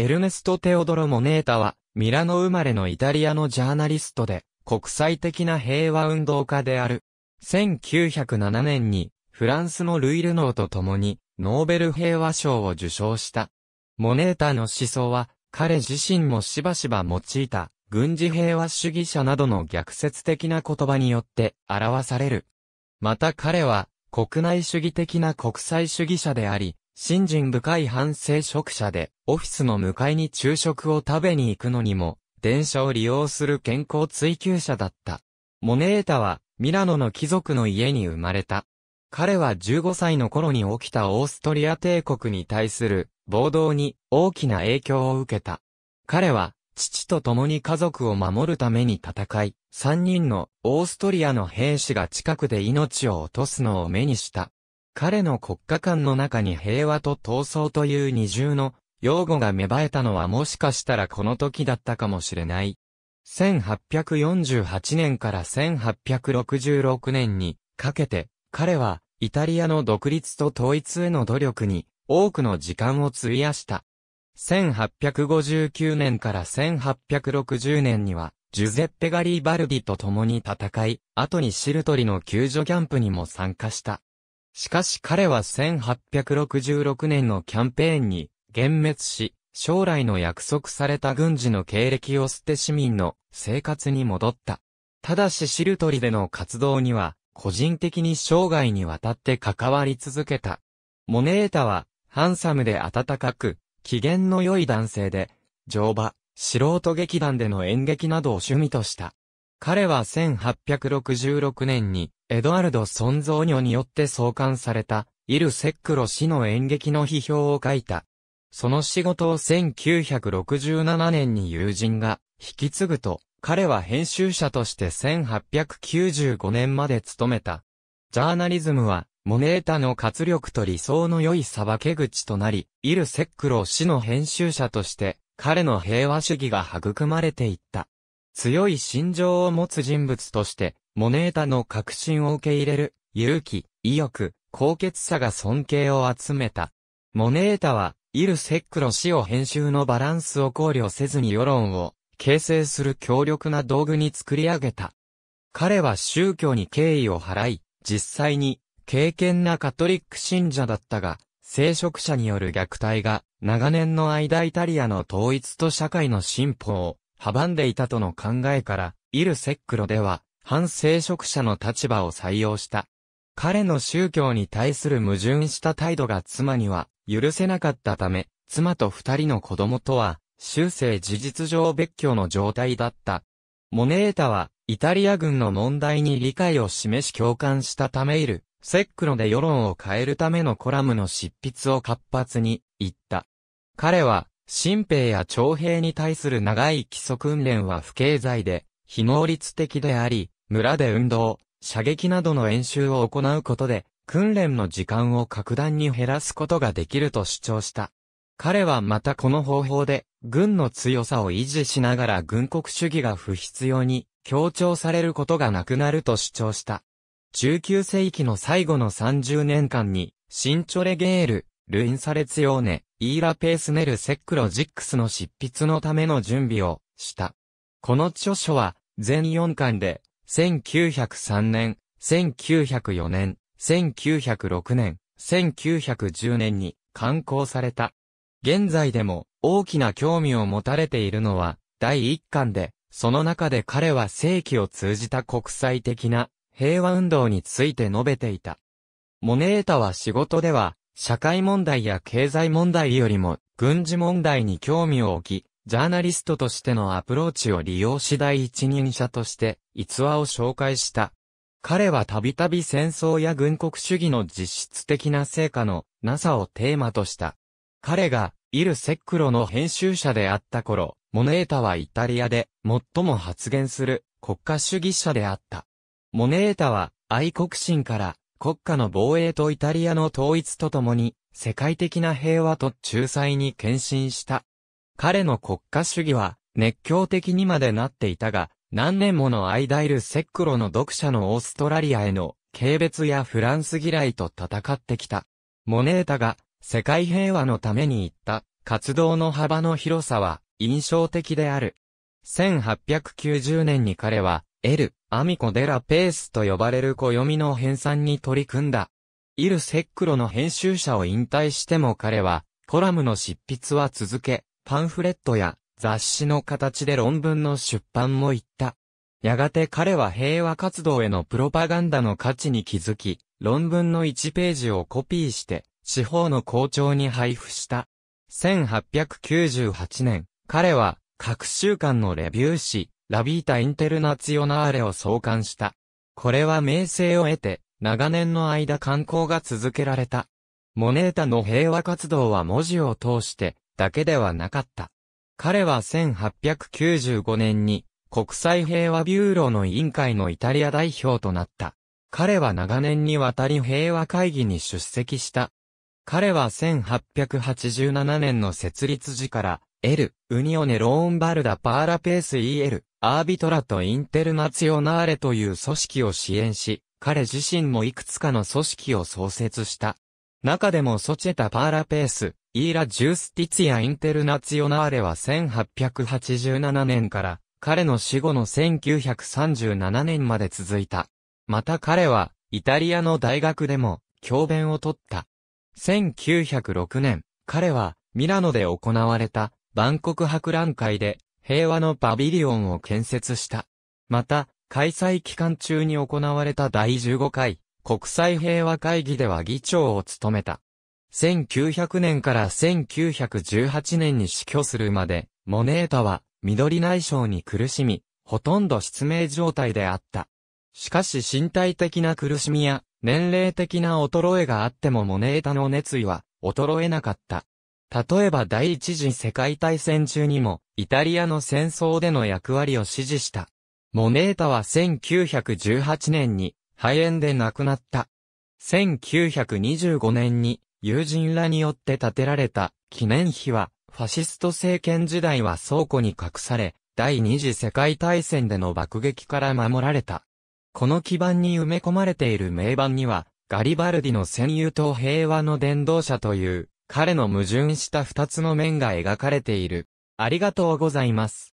エルネスト・テオドロ・モネータは、ミラノ生まれのイタリアのジャーナリストで、国際的な平和運動家である。1907年に、フランスのルイ・ルノーと共に、ノーベル平和賞を受賞した。モネータの思想は、彼自身もしばしば用いた、軍事平和主義者などの逆説的な言葉によって表される。また彼は、国内主義的な国際主義者であり、信心深い反省職者で、オフィスの向かいに昼食を食べに行くのにも、電車を利用する健康追求者だった。モネータは、ミラノの貴族の家に生まれた。彼は15歳の頃に起きたオーストリア帝国に対する暴動に大きな影響を受けた。彼は父と共に家族を守るために戦い、3人のオーストリアの兵士が近くで命を落とすのを目にした。彼の国家観の中に平和と闘争という二重の用語が芽生えたのはもしかしたらこの時だったかもしれない。1848年から1866年にかけて彼はイタリアの独立と統一への努力に多くの時間を費やした。1859年から1860年にはジュゼッペ・ガリー・バルディと共に戦い、後にシルトリの救助キャンプにも参加した。しかし彼は1866年のキャンペーンに、幻滅し、将来の約束された軍事の経歴を捨て市民の生活に戻った。ただしシルトリでの活動には、個人的に生涯にわたって関わり続けた。モネータは、ハンサムで温かく、機嫌の良い男性で、乗馬、素人劇団での演劇などを趣味とした。彼は1866年に、エドアルド・ソンゾーニョによって創刊された、イル・セックロ氏の演劇の批評を書いた。その仕事を1967年に友人が引き継ぐと、彼は編集者として1895年まで務めた。ジャーナリズムは、モネータの活力と理想の良い裁け口となり、イル・セックロ氏の編集者として、彼の平和主義が育まれていった。強い心情を持つ人物として、モネータの革新を受け入れる、勇気、意欲、高潔さが尊敬を集めた。モネータは、イル・セックロ氏を編集のバランスを考慮せずに世論を形成する強力な道具に作り上げた。彼は宗教に敬意を払い、実際に、敬虔なカトリック信者だったが、聖職者による虐待が、長年の間イタリアの統一と社会の進歩を阻んでいたとの考えから、イル・セックロでは、反聖職者の立場を採用した。彼の宗教に対する矛盾した態度が妻には許せなかったため、妻と二人の子供とは、終生事実上別居の状態だった。モネータは、イタリア軍の問題に理解を示し共感したためいる、セックロで世論を変えるためのコラムの執筆を活発に、言った。彼は、新兵や徴兵に対する長い基礎訓練は不経済で、非能率的であり、村で運動、射撃などの演習を行うことで、訓練の時間を格段に減らすことができると主張した。彼はまたこの方法で、軍の強さを維持しながら軍国主義が不必要に強調されることがなくなると主張した。19世紀の最後の30年間に、シンチョレゲール、ルインサレツヨーネ、イーラ・ペースネル・セックロジックスの執筆のための準備をした。この著書は全4巻で、1903年、1904年、1906年、1910年に刊行された。現在でも大きな興味を持たれているのは第1巻で、その中で彼は世紀を通じた国際的な平和運動について述べていた。モネータは仕事では社会問題や経済問題よりも軍事問題に興味を置き、ジャーナリストとしてのアプローチを利用し第一人者として逸話を紹介した。彼はたびたび戦争や軍国主義の実質的な成果のなさをテーマとした。彼がイル・セックロの編集者であった頃、モネータはイタリアで最も発言する国家主義者であった。モネータは愛国心から国家の防衛とイタリアの統一とともに、世界的な平和と仲裁に献身した。彼の国家主義は、熱狂的にまでなっていたが、何年もの間いるセックロの読者のオーストラリアへの軽蔑やフランス嫌いと戦ってきた。モネータが世界平和のために言った活動の幅の広さは印象的である。1890年に彼は、L、アミコ・デラ・ペースと呼ばれる暦の編纂に取り組んだ。イル・セックロの編集者を引退しても彼は、コラムの執筆は続け、パンフレットや雑誌の形で論文の出版も行った。やがて彼は平和活動へのプロパガンダの価値に気づき、論文の1ページをコピーして、地方の校長に配布した。1898年、彼は、各週間のレビュー誌、ラビータ・インテルナツィオナーレを創刊した。これは名声を得て、長年の間観光が続けられた。モネータの平和活動は文字を通してだけではなかった。彼は1895年に国際平和ビューローの委員会のイタリア代表となった。彼は長年にわたり平和会議に出席した。彼は1887年の設立時から、エル、ウニオネ・ローンバルダ・パーラペース EL、アービトラとインテルナツヨオナーレという組織を支援し、彼自身もいくつかの組織を創設した。中でもソチェタ・パーラペース、イーラ・ジュースティツィア・インテルナツヨオナーレは1887年から彼の死後の1937年まで続いた。また彼はイタリアの大学でも教鞭を取った。1906年、彼はミラノで行われた万国博覧会で平和のパビリオンを建設した。また、開催期間中に行われた第15回国際平和会議では議長を務めた。1900年から1918年に死去するまで、モネータは緑内障に苦しみ、ほとんど失明状態であった。しかし身体的な苦しみや年齢的な衰えがあってもモネータの熱意は衰えなかった。例えば第一次世界大戦中にも、イタリアの戦争での役割を支持した。モネータは1918年に肺炎で亡くなった。1925年に友人らによって建てられた記念碑は、ファシスト政権時代は倉庫に隠され、第二次世界大戦での爆撃から守られた。この基盤に埋め込まれている名盤には、ガリバルディの戦友と平和の伝道者という彼の矛盾した二つの面が描かれている。ありがとうございます。